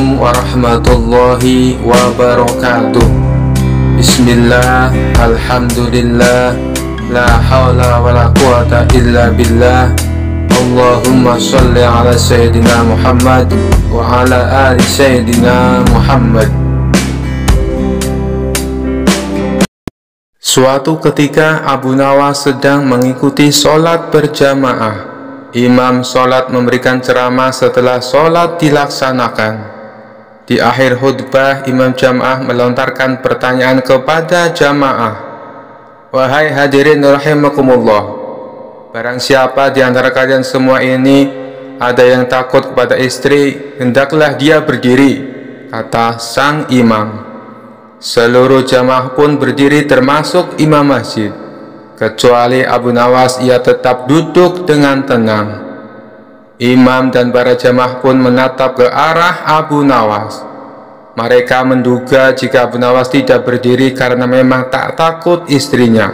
Assalamualaikum warahmatullahi wabarakatuh Bismillah, Alhamdulillah La hawla wa la quwata illa billah Allahumma salli ala Sayyidina Muhammad Wa ala ali Sayyidina Muhammad Suatu ketika Abu Nawas sedang mengikuti sholat berjamaah Imam sholat memberikan ceramah setelah sholat dilaksanakan. Di akhir khutbah, imam jamaah melontarkan pertanyaan kepada jamaah. Wahai hadirin rahimakumullah, barang siapa di antara kalian semua ini ada yang takut kepada istri, hendaklah dia berdiri, kata sang imam. Seluruh jamaah pun berdiri termasuk imam masjid, kecuali Abu Nawas ia tetap duduk dengan tenang. Imam dan para jamaah pun menatap ke arah Abu Nawas. Mereka menduga jika Abu Nawas tidak berdiri karena memang tak takut istrinya.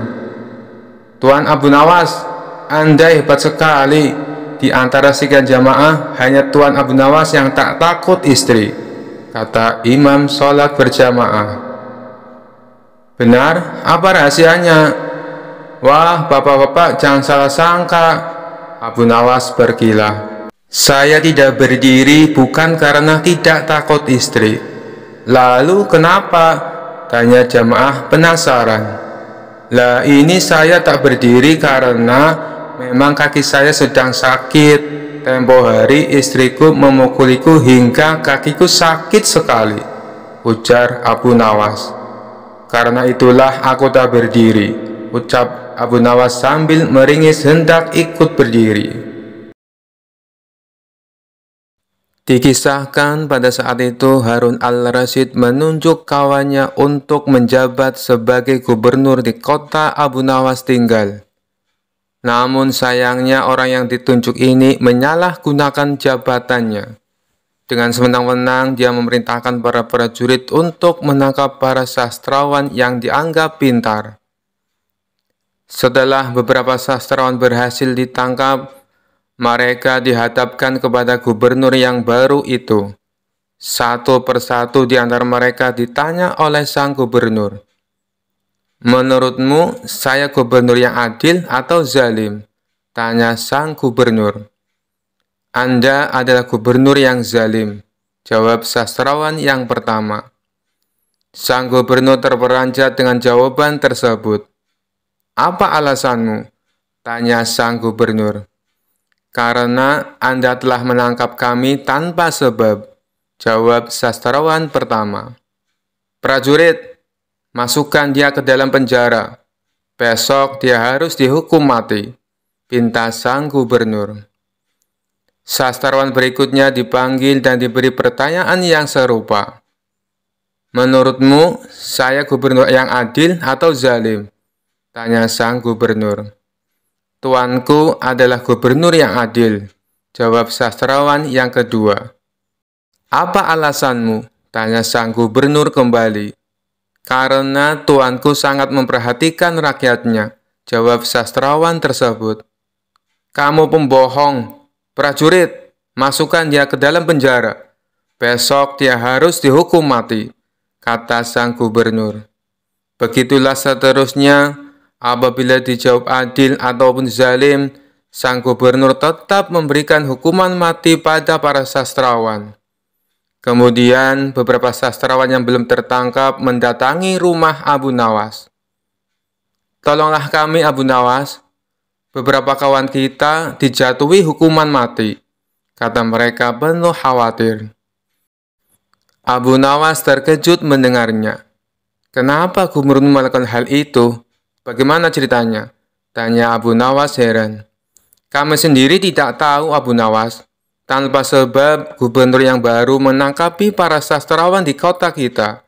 Tuan Abu Nawas, Anda hebat sekali. Di antara sekian jamaah, hanya Tuan Abu Nawas yang tak takut istri, kata Imam sholat berjamaah. Benar? Apa rahasianya? Wah, bapak-bapak jangan salah sangka. Abu Nawas berkilah. Saya tidak berdiri bukan karena tidak takut istri. Lalu kenapa? Tanya jamaah penasaran. Lah ini saya tak berdiri karena memang kaki saya sedang sakit. Tempo hari istriku memukuliku hingga kakiku sakit sekali. Ujar Abu Nawas. Karena itulah aku tak berdiri. Ucap Abu Nawas sambil meringis hendak ikut berdiri. Dikisahkan pada saat itu Harun al-Rasyid menunjuk kawannya untuk menjabat sebagai gubernur di kota Abu Nawas tinggal. Namun sayangnya orang yang ditunjuk ini menyalahgunakan jabatannya. Dengan semenang-menang dia memerintahkan para prajurit untuk menangkap para sastrawan yang dianggap pintar. Setelah beberapa sastrawan berhasil ditangkap, mereka dihadapkan kepada gubernur yang baru itu. Satu persatu di antara mereka ditanya oleh sang gubernur, Menurutmu, saya gubernur yang adil atau zalim? Tanya sang gubernur. Anda adalah gubernur yang zalim, jawab sastrawan yang pertama. Sang gubernur terperanjat dengan jawaban tersebut. Apa alasanmu? Tanya sang gubernur karena Anda telah menangkap kami tanpa sebab. Jawab sastrawan pertama. Prajurit, masukkan dia ke dalam penjara. Besok dia harus dihukum mati, pinta sang gubernur. Sastrawan berikutnya dipanggil dan diberi pertanyaan yang serupa. Menurutmu, saya gubernur yang adil atau zalim? Tanya sang gubernur. Tuanku adalah gubernur yang adil, jawab sastrawan yang kedua. Apa alasanmu? tanya sang gubernur kembali. Karena tuanku sangat memperhatikan rakyatnya, jawab sastrawan tersebut. Kamu pembohong, prajurit, masukkan dia ke dalam penjara. Besok dia harus dihukum mati, kata sang gubernur. Begitulah seterusnya Apabila dijawab adil ataupun zalim, sang gubernur tetap memberikan hukuman mati pada para sastrawan. Kemudian beberapa sastrawan yang belum tertangkap mendatangi rumah Abu Nawas. Tolonglah kami Abu Nawas, beberapa kawan kita dijatuhi hukuman mati, kata mereka penuh khawatir. Abu Nawas terkejut mendengarnya. Kenapa gubernur melakukan hal itu? Bagaimana ceritanya? Tanya Abu Nawas heran. Kami sendiri tidak tahu Abu Nawas. Tanpa sebab, gubernur yang baru menangkapi para sastrawan di kota kita.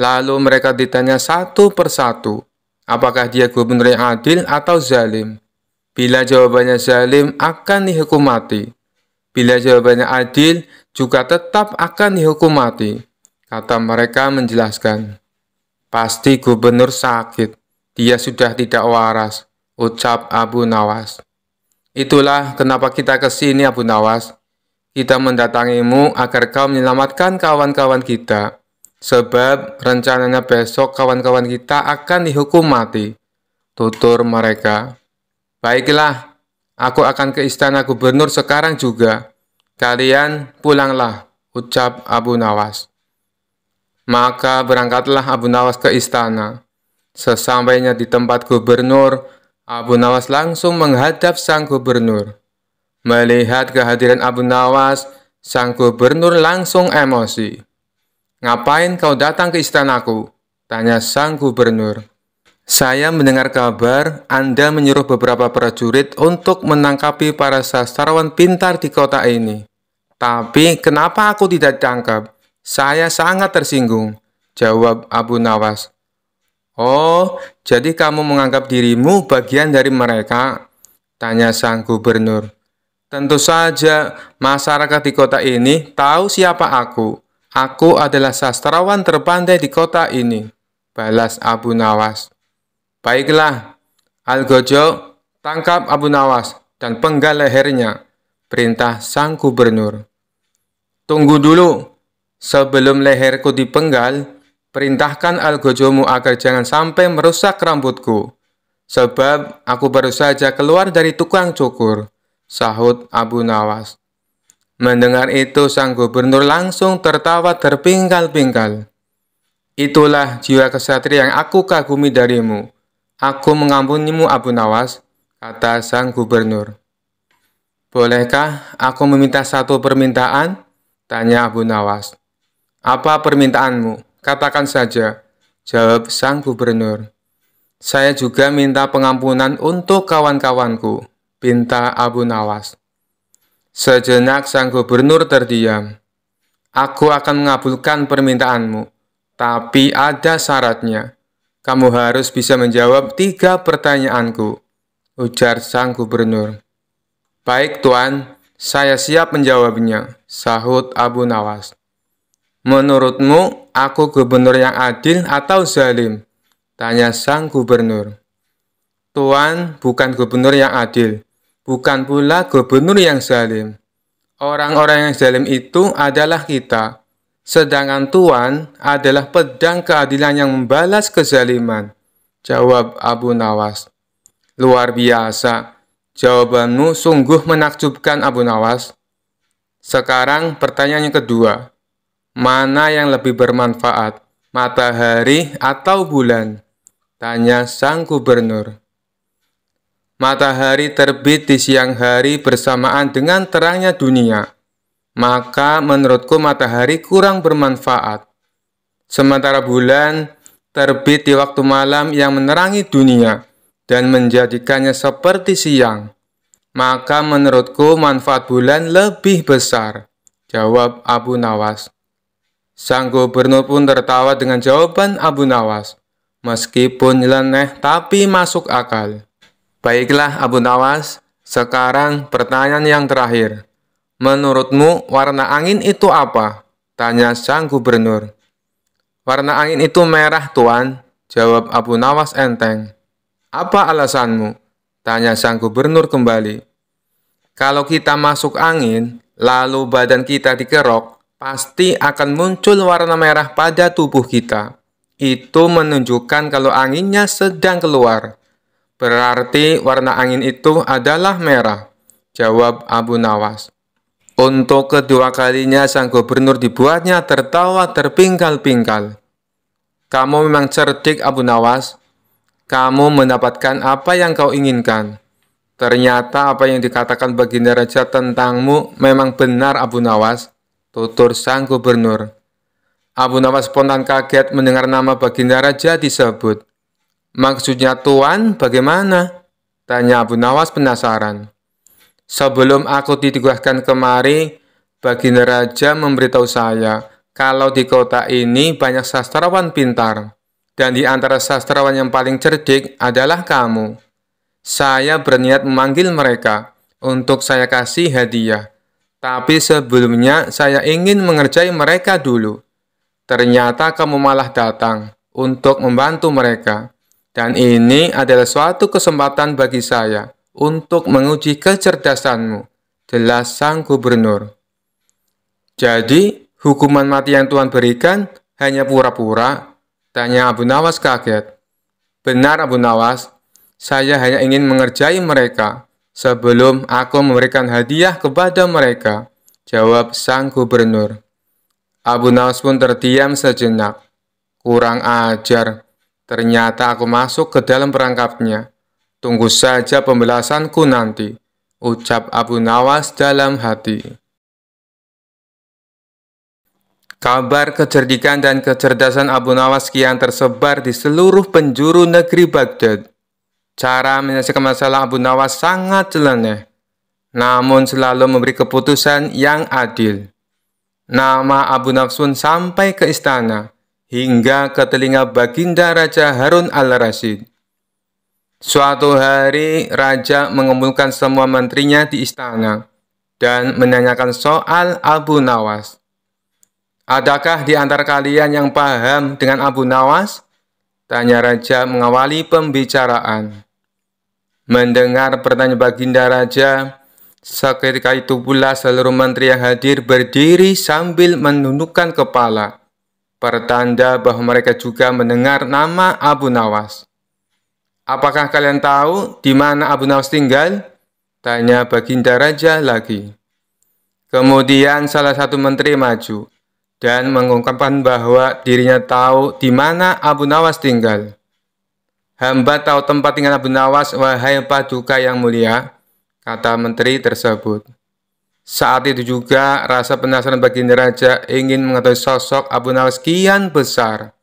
Lalu mereka ditanya satu persatu, apakah dia gubernur yang adil atau zalim. Bila jawabannya zalim, akan dihukum mati. Bila jawabannya adil, juga tetap akan dihukum mati, kata mereka menjelaskan. Pasti gubernur sakit. Dia sudah tidak waras, ucap Abu Nawas. Itulah kenapa kita ke sini Abu Nawas. Kita mendatangimu agar kau menyelamatkan kawan-kawan kita. Sebab rencananya besok kawan-kawan kita akan dihukum mati. Tutur mereka. Baiklah, aku akan ke istana gubernur sekarang juga. Kalian pulanglah, ucap Abu Nawas. Maka berangkatlah Abu Nawas ke istana. Sesampainya di tempat gubernur, Abu Nawas langsung menghadap sang gubernur. Melihat kehadiran Abu Nawas, sang gubernur langsung emosi. Ngapain kau datang ke istanaku? Tanya sang gubernur. Saya mendengar kabar Anda menyuruh beberapa prajurit untuk menangkapi para sastrawan pintar di kota ini. Tapi kenapa aku tidak ditangkap? Saya sangat tersinggung, jawab Abu Nawas. Oh, jadi kamu menganggap dirimu bagian dari mereka? Tanya sang gubernur. Tentu saja, masyarakat di kota ini tahu siapa aku. Aku adalah sastrawan terpandai di kota ini, balas Abu Nawas. Baiklah, Algojo, tangkap Abu Nawas dan penggal lehernya, perintah sang gubernur. Tunggu dulu, sebelum leherku dipenggal, Perintahkan algojomu agar jangan sampai merusak rambutku. Sebab aku baru saja keluar dari tukang cukur, sahut Abu Nawas. Mendengar itu sang gubernur langsung tertawa terpingkal-pingkal. Itulah jiwa kesatria yang aku kagumi darimu. Aku mengampunimu Abu Nawas, kata sang gubernur. Bolehkah aku meminta satu permintaan? Tanya Abu Nawas. Apa permintaanmu? Katakan saja, jawab sang gubernur. Saya juga minta pengampunan untuk kawan-kawanku, pinta Abu Nawas. Sejenak sang gubernur terdiam. Aku akan mengabulkan permintaanmu, tapi ada syaratnya. Kamu harus bisa menjawab tiga pertanyaanku, ujar sang gubernur. Baik tuan, saya siap menjawabnya, sahut Abu Nawas. Menurutmu, aku gubernur yang adil atau zalim? Tanya sang gubernur. Tuan bukan gubernur yang adil, bukan pula gubernur yang zalim. Orang-orang yang zalim itu adalah kita, sedangkan Tuan adalah pedang keadilan yang membalas kezaliman. Jawab Abu Nawas. Luar biasa, jawabanmu sungguh menakjubkan Abu Nawas. Sekarang pertanyaan yang kedua, Mana yang lebih bermanfaat, matahari atau bulan? Tanya sang gubernur. Matahari terbit di siang hari bersamaan dengan terangnya dunia. Maka menurutku matahari kurang bermanfaat. Sementara bulan terbit di waktu malam yang menerangi dunia dan menjadikannya seperti siang. Maka menurutku manfaat bulan lebih besar. Jawab Abu Nawas. Sang gubernur pun tertawa dengan jawaban Abu Nawas. Meskipun leneh tapi masuk akal. Baiklah Abu Nawas, sekarang pertanyaan yang terakhir. Menurutmu warna angin itu apa? Tanya sang gubernur. Warna angin itu merah tuan, jawab Abu Nawas enteng. Apa alasanmu? Tanya sang gubernur kembali. Kalau kita masuk angin, lalu badan kita dikerok, pasti akan muncul warna merah pada tubuh kita. Itu menunjukkan kalau anginnya sedang keluar. Berarti warna angin itu adalah merah, jawab Abu Nawas. Untuk kedua kalinya sang gubernur dibuatnya tertawa terpingkal-pingkal. Kamu memang cerdik Abu Nawas. Kamu mendapatkan apa yang kau inginkan. Ternyata apa yang dikatakan Baginda Raja tentangmu memang benar Abu Nawas tutur sang gubernur. Abu Nawas spontan kaget mendengar nama Baginda Raja disebut. Maksudnya Tuan bagaimana? Tanya Abu Nawas penasaran. Sebelum aku ditugaskan kemari, Baginda Raja memberitahu saya kalau di kota ini banyak sastrawan pintar. Dan di antara sastrawan yang paling cerdik adalah kamu. Saya berniat memanggil mereka untuk saya kasih hadiah. Tapi sebelumnya saya ingin mengerjai mereka dulu. Ternyata kamu malah datang untuk membantu mereka. Dan ini adalah suatu kesempatan bagi saya untuk menguji kecerdasanmu, jelas sang gubernur. Jadi, hukuman mati yang Tuhan berikan hanya pura-pura? Tanya Abu Nawas kaget. Benar Abu Nawas, saya hanya ingin mengerjai mereka, sebelum aku memberikan hadiah kepada mereka, jawab sang gubernur. Abu Nawas pun terdiam sejenak. Kurang ajar, ternyata aku masuk ke dalam perangkapnya. Tunggu saja pembelasanku nanti, ucap Abu Nawas dalam hati. Kabar kecerdikan dan kecerdasan Abu Nawas kian tersebar di seluruh penjuru negeri Baghdad. Cara menyelesaikan masalah Abu Nawas sangat jeleneh, namun selalu memberi keputusan yang adil. Nama Abu Nafsun sampai ke istana, hingga ke telinga baginda Raja Harun al rasid Suatu hari, Raja mengumpulkan semua menterinya di istana dan menanyakan soal Abu Nawas. Adakah di antara kalian yang paham dengan Abu Nawas? Tanya Raja mengawali pembicaraan. Mendengar pertanyaan Baginda Raja, seketika itu pula seluruh menteri yang hadir berdiri sambil menundukkan kepala. Pertanda bahwa mereka juga mendengar nama Abu Nawas. Apakah kalian tahu di mana Abu Nawas tinggal? Tanya Baginda Raja lagi. Kemudian salah satu menteri maju dan mengungkapkan bahwa dirinya tahu di mana Abu Nawas tinggal. Hamba tahu tempat tinggal Abu Nawas, wahai paduka yang mulia, kata menteri tersebut. Saat itu juga rasa penasaran bagi Raja ingin mengetahui sosok Abu Nawas kian besar.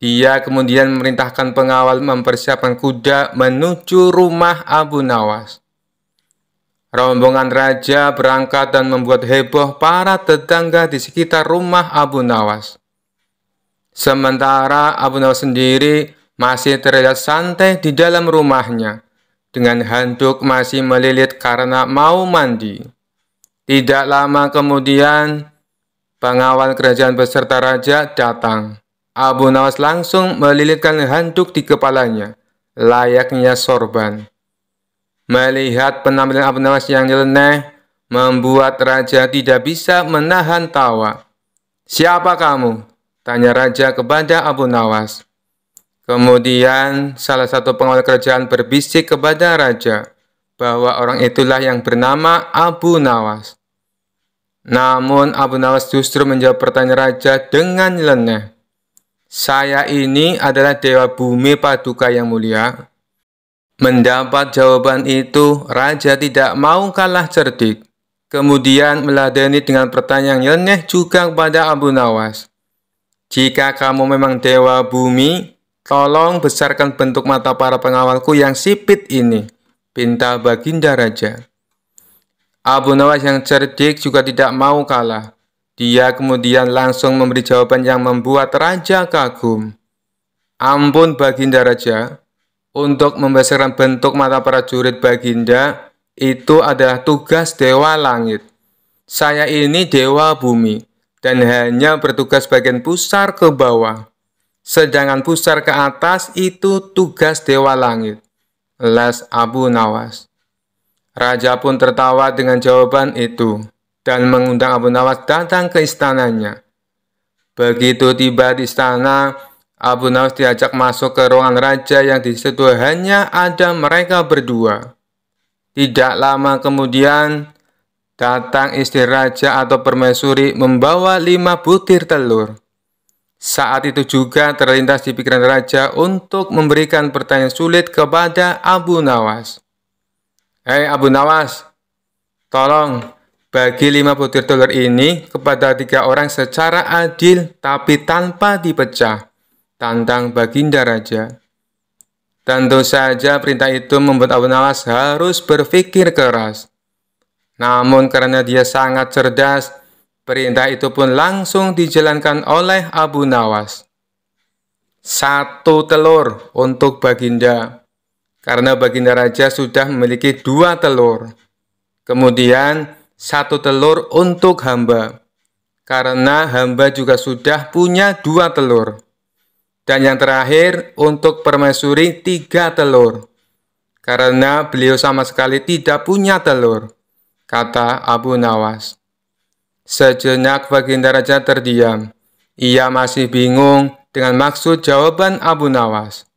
Dia kemudian memerintahkan pengawal mempersiapkan kuda menuju rumah Abu Nawas. Rombongan raja berangkat dan membuat heboh para tetangga di sekitar rumah Abu Nawas. Sementara Abu Nawas sendiri masih terlihat santai di dalam rumahnya, dengan handuk masih melilit karena mau mandi. Tidak lama kemudian, pengawal kerajaan beserta raja datang. Abu Nawas langsung melilitkan handuk di kepalanya, layaknya sorban. Melihat penampilan Abu Nawas yang nyeleneh, membuat raja tidak bisa menahan tawa. Siapa kamu? Tanya raja kepada Abu Nawas. Kemudian salah satu pengawal kerajaan berbisik kepada raja bahwa orang itulah yang bernama Abu Nawas. Namun Abu Nawas justru menjawab pertanyaan raja dengan leneh. Saya ini adalah dewa bumi paduka yang mulia Mendapat jawaban itu, raja tidak mau kalah cerdik. Kemudian meladeni dengan pertanyaan nyeleneh juga kepada Abu Nawas. Jika kamu memang dewa bumi, tolong besarkan bentuk mata para pengawalku yang sipit ini, pinta baginda raja. Abu Nawas yang cerdik juga tidak mau kalah. Dia kemudian langsung memberi jawaban yang membuat raja kagum. Ampun baginda raja, untuk membesarkan bentuk mata prajurit Baginda itu adalah tugas Dewa Langit. Saya ini Dewa Bumi dan hanya bertugas bagian pusar ke bawah. Sedangkan pusar ke atas itu tugas Dewa Langit. Les Abu Nawas. Raja pun tertawa dengan jawaban itu dan mengundang Abu Nawas datang ke istananya. Begitu tiba di istana, Abu Nawas diajak masuk ke ruangan raja yang di situ hanya ada mereka berdua. Tidak lama kemudian, datang istri raja atau permaisuri membawa lima butir telur. Saat itu juga terlintas di pikiran raja untuk memberikan pertanyaan sulit kepada Abu Nawas. Hei Abu Nawas, tolong bagi lima butir telur ini kepada tiga orang secara adil tapi tanpa dipecah. Tantang Baginda Raja. Tentu saja perintah itu membuat Abu Nawas harus berpikir keras. Namun karena dia sangat cerdas, perintah itu pun langsung dijalankan oleh Abu Nawas. Satu telur untuk Baginda, karena Baginda Raja sudah memiliki dua telur. Kemudian satu telur untuk hamba, karena hamba juga sudah punya dua telur. Dan yang terakhir, untuk permaisuri tiga telur. Karena beliau sama sekali tidak punya telur, kata Abu Nawas. Sejenak Baginda Raja terdiam. Ia masih bingung dengan maksud jawaban Abu Nawas.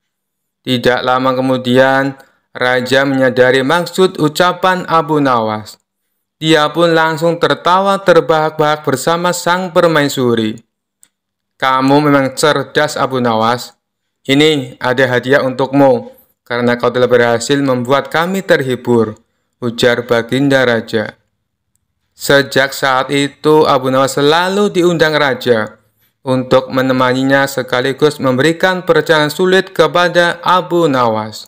Tidak lama kemudian, Raja menyadari maksud ucapan Abu Nawas. Dia pun langsung tertawa terbahak-bahak bersama sang permaisuri. Kamu memang cerdas Abu Nawas. Ini ada hadiah untukmu, karena kau telah berhasil membuat kami terhibur, ujar Baginda Raja. Sejak saat itu, Abu Nawas selalu diundang Raja untuk menemaninya sekaligus memberikan perjalanan sulit kepada Abu Nawas.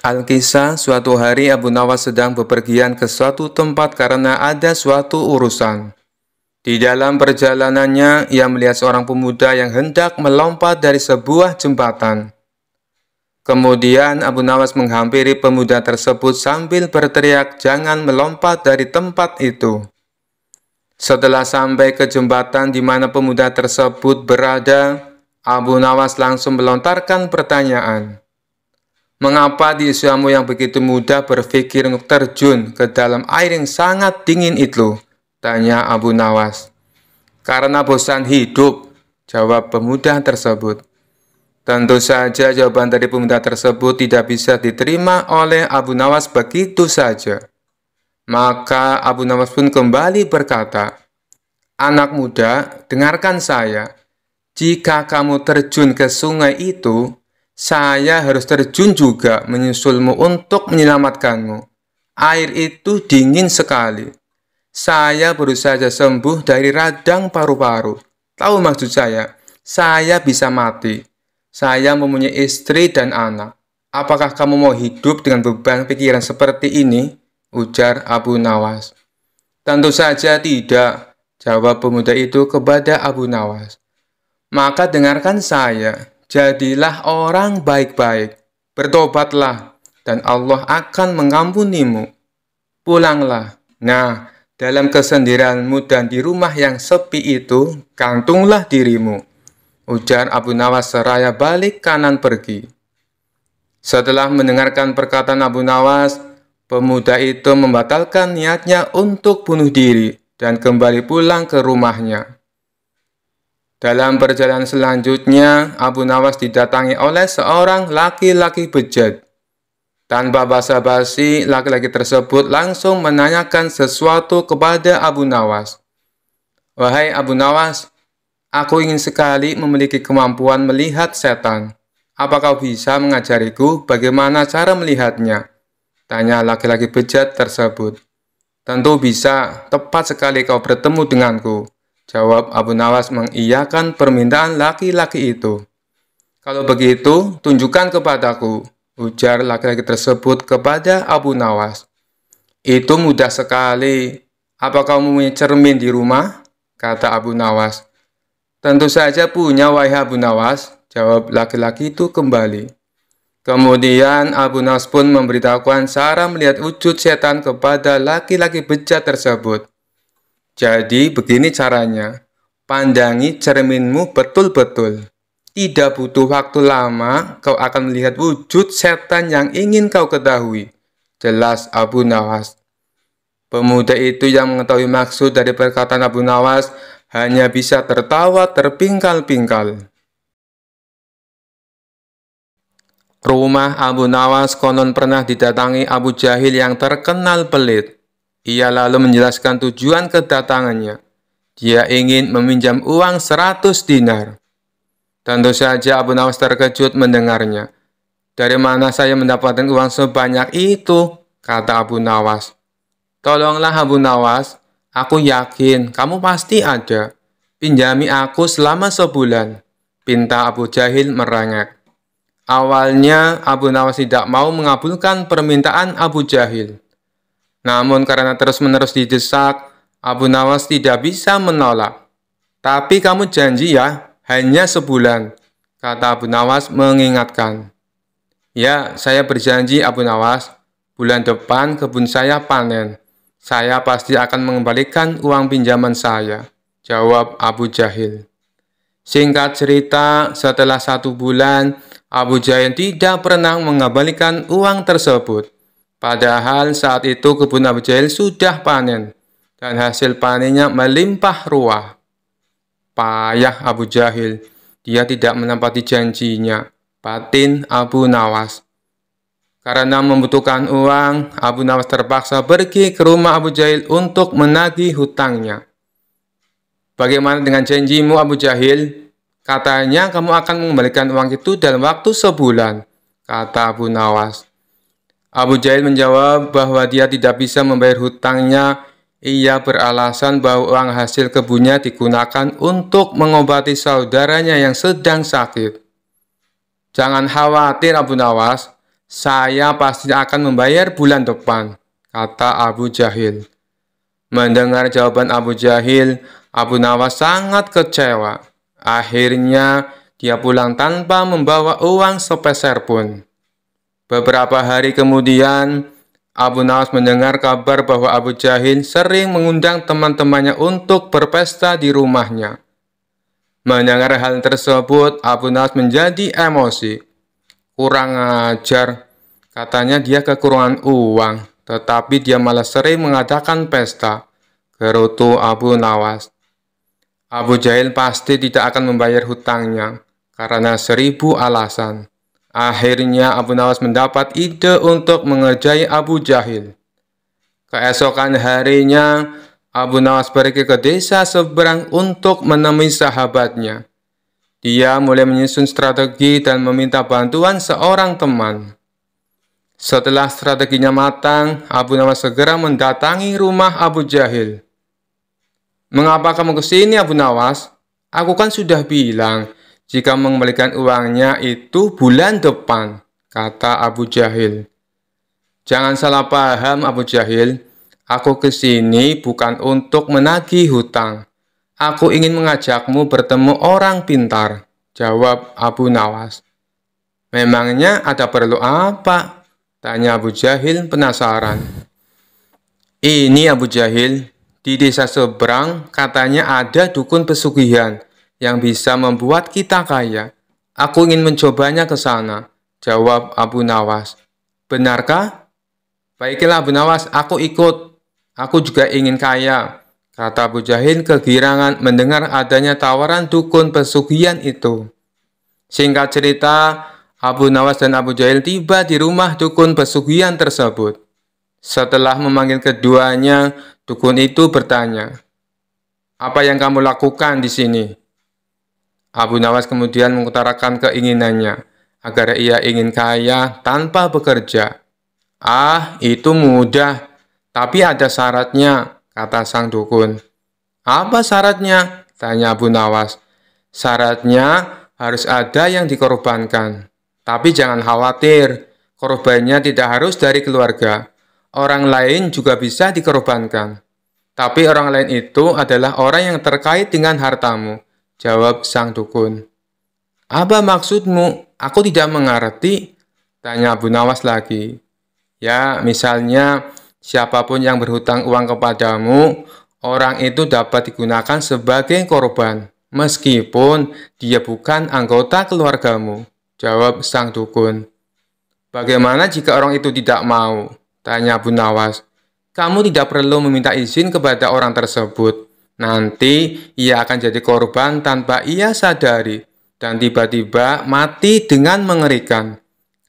Alkisah, suatu hari Abu Nawas sedang bepergian ke suatu tempat karena ada suatu urusan. Di dalam perjalanannya, ia melihat seorang pemuda yang hendak melompat dari sebuah jembatan. Kemudian Abu Nawas menghampiri pemuda tersebut sambil berteriak, "Jangan melompat dari tempat itu!" Setelah sampai ke jembatan di mana pemuda tersebut berada, Abu Nawas langsung melontarkan pertanyaan. Mengapa di usiamu yang begitu muda berpikir untuk terjun ke dalam air yang sangat dingin itu? Tanya Abu Nawas. Karena bosan hidup, jawab pemuda tersebut. Tentu saja jawaban dari pemuda tersebut tidak bisa diterima oleh Abu Nawas begitu saja. Maka Abu Nawas pun kembali berkata, Anak muda, dengarkan saya. Jika kamu terjun ke sungai itu, saya harus terjun juga menyusulmu untuk menyelamatkanmu. Air itu dingin sekali. Saya baru saja sembuh dari radang paru-paru. Tahu maksud saya? Saya bisa mati. Saya mempunyai istri dan anak. Apakah kamu mau hidup dengan beban pikiran seperti ini? Ujar Abu Nawas. Tentu saja tidak, jawab pemuda itu kepada Abu Nawas. Maka dengarkan saya, jadilah orang baik-baik, bertobatlah, dan Allah akan mengampunimu. Pulanglah. Nah, dalam kesendirianmu dan di rumah yang sepi itu, kantunglah dirimu. Ujar Abu Nawas seraya balik kanan pergi. Setelah mendengarkan perkataan Abu Nawas, pemuda itu membatalkan niatnya untuk bunuh diri dan kembali pulang ke rumahnya. Dalam perjalanan selanjutnya, Abu Nawas didatangi oleh seorang laki-laki bejat. Tanpa basa-basi, laki-laki tersebut langsung menanyakan sesuatu kepada Abu Nawas. Wahai Abu Nawas, aku ingin sekali memiliki kemampuan melihat setan. Apa kau bisa mengajariku bagaimana cara melihatnya? Tanya laki-laki bejat tersebut. Tentu bisa, tepat sekali kau bertemu denganku. Jawab Abu Nawas mengiyakan permintaan laki-laki itu. Kalau begitu, tunjukkan kepadaku, ujar laki-laki tersebut kepada Abu Nawas. Itu mudah sekali. Apa kamu punya cermin di rumah? Kata Abu Nawas. Tentu saja punya, wahai Abu Nawas, jawab laki-laki itu kembali. Kemudian Abu Nawas pun memberitahukan cara melihat wujud setan kepada laki-laki bejat tersebut. Jadi begini caranya, pandangi cerminmu betul-betul. Tidak butuh waktu lama, kau akan melihat wujud setan yang ingin kau ketahui. Jelas Abu Nawas. Pemuda itu yang mengetahui maksud dari perkataan Abu Nawas hanya bisa tertawa terpingkal-pingkal. Rumah Abu Nawas konon pernah didatangi Abu Jahil yang terkenal pelit. Ia lalu menjelaskan tujuan kedatangannya. Dia ingin meminjam uang 100 dinar. Tentu saja Abu Nawas terkejut mendengarnya. Dari mana saya mendapatkan uang sebanyak itu? Kata Abu Nawas. Tolonglah Abu Nawas, aku yakin kamu pasti ada. Pinjami aku selama sebulan. Pinta Abu Jahil merengek. Awalnya Abu Nawas tidak mau mengabulkan permintaan Abu Jahil. Namun karena terus-menerus didesak, Abu Nawas tidak bisa menolak. Tapi kamu janji ya, hanya sebulan, kata Abu Nawas mengingatkan. Ya, saya berjanji Abu Nawas, bulan depan kebun saya panen. Saya pasti akan mengembalikan uang pinjaman saya, jawab Abu Jahil. Singkat cerita, setelah satu bulan, Abu Jahil tidak pernah mengembalikan uang tersebut. Padahal saat itu kebun Abu Jahil sudah panen, dan hasil panennya melimpah ruah. Payah Abu Jahil, dia tidak menempati janjinya. Batin Abu Nawas. Karena membutuhkan uang, Abu Nawas terpaksa pergi ke rumah Abu Jahil untuk menagih hutangnya. Bagaimana dengan janjimu Abu Jahil? Katanya kamu akan mengembalikan uang itu dalam waktu sebulan, kata Abu Nawas. Abu Jahil menjawab bahwa dia tidak bisa membayar hutangnya ia beralasan bahwa uang hasil kebunnya digunakan untuk mengobati saudaranya yang sedang sakit. Jangan khawatir Abu Nawas, saya pasti akan membayar bulan depan, kata Abu Jahil. Mendengar jawaban Abu Jahil, Abu Nawas sangat kecewa. Akhirnya dia pulang tanpa membawa uang sepeser pun. Beberapa hari kemudian, Abu Nawas mendengar kabar bahwa Abu Jahil sering mengundang teman-temannya untuk berpesta di rumahnya. Mendengar hal tersebut, Abu Nawas menjadi emosi. Kurang ajar, katanya dia kekurangan uang, tetapi dia malah sering mengadakan pesta. Gerutu Abu Nawas. Abu Jahil pasti tidak akan membayar hutangnya karena seribu alasan. Akhirnya Abu Nawas mendapat ide untuk mengerjai Abu Jahil. Keesokan harinya, Abu Nawas pergi ke desa seberang untuk menemui sahabatnya. Dia mulai menyusun strategi dan meminta bantuan seorang teman. Setelah strateginya matang, Abu Nawas segera mendatangi rumah Abu Jahil. Mengapa kamu ke sini, Abu Nawas? Aku kan sudah bilang, jika mengembalikan uangnya itu bulan depan, kata Abu Jahil. Jangan salah paham Abu Jahil, aku ke sini bukan untuk menagih hutang. Aku ingin mengajakmu bertemu orang pintar, jawab Abu Nawas. Memangnya ada perlu apa? Tanya Abu Jahil penasaran. Ini Abu Jahil, di desa seberang katanya ada dukun pesugihan yang bisa membuat kita kaya. Aku ingin mencobanya ke sana, jawab Abu Nawas. Benarkah? Baiklah Abu Nawas, aku ikut. Aku juga ingin kaya, kata Abu Jahin kegirangan mendengar adanya tawaran dukun pesugihan itu. Singkat cerita, Abu Nawas dan Abu Jahil tiba di rumah dukun pesugihan tersebut. Setelah memanggil keduanya, dukun itu bertanya, "Apa yang kamu lakukan di sini?" Abu Nawas kemudian mengutarakan keinginannya agar ia ingin kaya tanpa bekerja. Ah, itu mudah, tapi ada syaratnya, kata sang dukun. Apa syaratnya? tanya Abu Nawas. Syaratnya harus ada yang dikorbankan. Tapi jangan khawatir, korbannya tidak harus dari keluarga. Orang lain juga bisa dikorbankan. Tapi orang lain itu adalah orang yang terkait dengan hartamu Jawab sang dukun. Apa maksudmu? Aku tidak mengerti. Tanya Abu Nawas lagi. Ya, misalnya siapapun yang berhutang uang kepadamu, orang itu dapat digunakan sebagai korban, meskipun dia bukan anggota keluargamu. Jawab sang dukun. Bagaimana jika orang itu tidak mau? Tanya Abu Nawas. Kamu tidak perlu meminta izin kepada orang tersebut. Nanti ia akan jadi korban tanpa ia sadari dan tiba-tiba mati dengan mengerikan.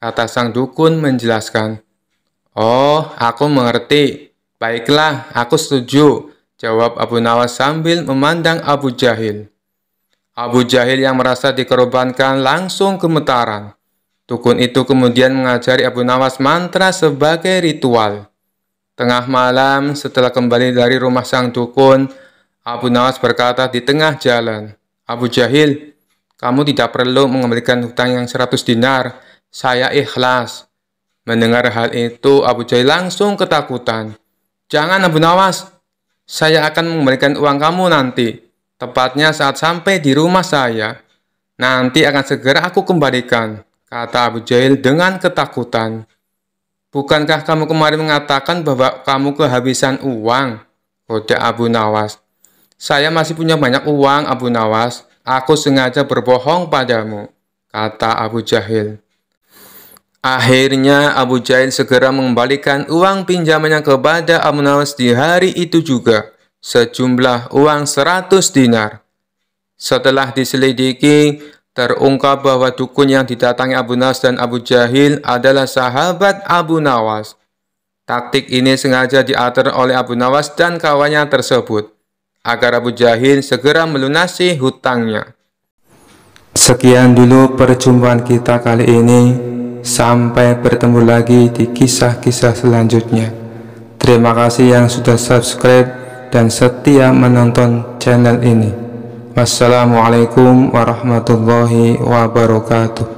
Kata sang dukun menjelaskan. Oh, aku mengerti. Baiklah, aku setuju. Jawab Abu Nawas sambil memandang Abu Jahil. Abu Jahil yang merasa dikorbankan langsung gemetaran. Dukun itu kemudian mengajari Abu Nawas mantra sebagai ritual. Tengah malam, setelah kembali dari rumah sang dukun, Abu Nawas berkata di tengah jalan, Abu Jahil, kamu tidak perlu mengembalikan hutang yang 100 dinar, saya ikhlas. Mendengar hal itu, Abu Jahil langsung ketakutan. Jangan Abu Nawas, saya akan mengembalikan uang kamu nanti, tepatnya saat sampai di rumah saya. Nanti akan segera aku kembalikan, kata Abu Jahil dengan ketakutan. Bukankah kamu kemarin mengatakan bahwa kamu kehabisan uang? Goda Abu Nawas. Saya masih punya banyak uang, Abu Nawas. Aku sengaja berbohong padamu, kata Abu Jahil. Akhirnya Abu Jahil segera mengembalikan uang pinjamannya kepada Abu Nawas di hari itu juga, sejumlah uang 100 dinar. Setelah diselidiki, terungkap bahwa dukun yang didatangi Abu Nawas dan Abu Jahil adalah sahabat Abu Nawas. Taktik ini sengaja diatur oleh Abu Nawas dan kawannya tersebut agar Abu Jahin segera melunasi hutangnya. Sekian dulu perjumpaan kita kali ini. Sampai bertemu lagi di kisah-kisah selanjutnya. Terima kasih yang sudah subscribe dan setia menonton channel ini. Wassalamualaikum warahmatullahi wabarakatuh.